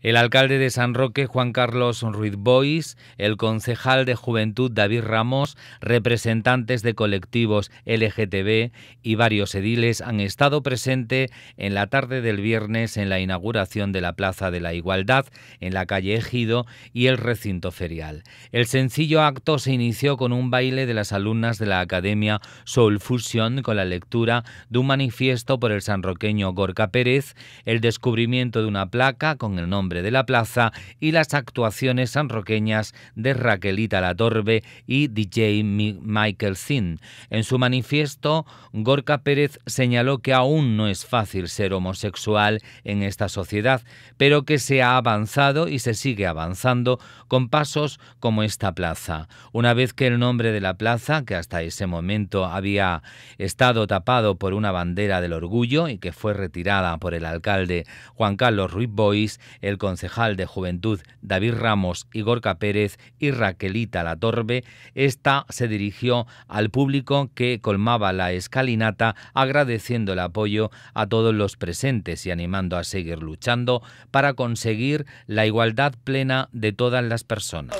El alcalde de San Roque, Juan Carlos Ruiz Bois, el concejal de Juventud, David Ramos, representantes de colectivos LGTB y varios ediles han estado presentes en la tarde del viernes en la inauguración de la Plaza de la Igualdad en la calle Ejido y el recinto ferial. El sencillo acto se inició con un baile de las alumnas de la Academia Soul Fusion con la lectura de un manifiesto por el sanroqueño Gorka Pérez, el descubrimiento de una placa con el nombre de la plaza y las actuaciones sanroqueñas de Raquelita Latorbe y DJ Michael Sin. En su manifiesto, Gorka Pérez señaló que aún no es fácil ser homosexual en esta sociedad, pero que se ha avanzado y se sigue avanzando con pasos como esta plaza. Una vez que el nombre de la plaza, que hasta ese momento había estado tapado por una bandera del orgullo y que fue retirada por el alcalde Juan Carlos Ruiz Bois, el concejal de Juventud David Ramos Igor Capérez Pérez y Raquelita Latorbe, esta se dirigió al público que colmaba la escalinata agradeciendo el apoyo a todos los presentes y animando a seguir luchando para conseguir la igualdad plena de todas las personas.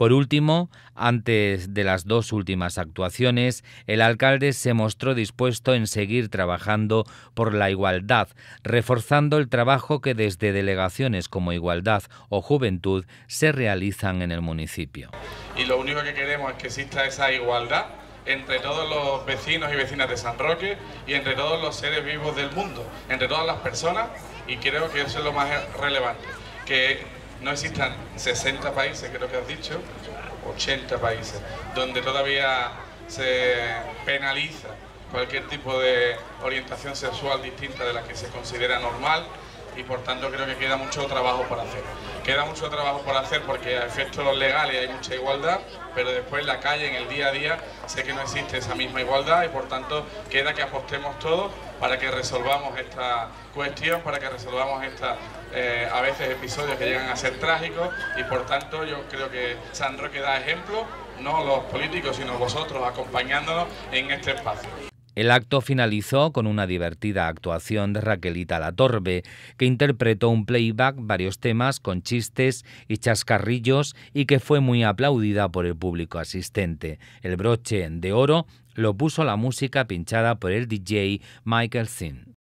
Por último, antes de las dos últimas actuaciones, el alcalde se mostró dispuesto en seguir trabajando por la igualdad, reforzando el trabajo que desde delegaciones como Igualdad o Juventud se realizan en el municipio. Y lo único que queremos es que exista esa igualdad entre todos los vecinos y vecinas de San Roque y entre todos los seres vivos del mundo, entre todas las personas, y creo que eso es lo más relevante, que no existan 60 países, creo que has dicho, 80 países, donde todavía se penaliza cualquier tipo de orientación sexual distinta de la que se considera normal y por tanto creo que queda mucho trabajo por hacer. Queda mucho trabajo por hacer porque a efectos legales hay mucha igualdad, pero después en la calle, en el día a día, sé que no existe esa misma igualdad y por tanto queda que apostemos todos para que resolvamos esta cuestión, para que resolvamos esta eh, a veces episodios que llegan a ser trágicos y por tanto yo creo que Sandro Roque da ejemplo, no los políticos, sino vosotros acompañándonos en este espacio. El acto finalizó con una divertida actuación de Raquelita Latorbe, que interpretó un playback varios temas con chistes y chascarrillos y que fue muy aplaudida por el público asistente. El broche de oro lo puso la música pinchada por el DJ Michael Sin.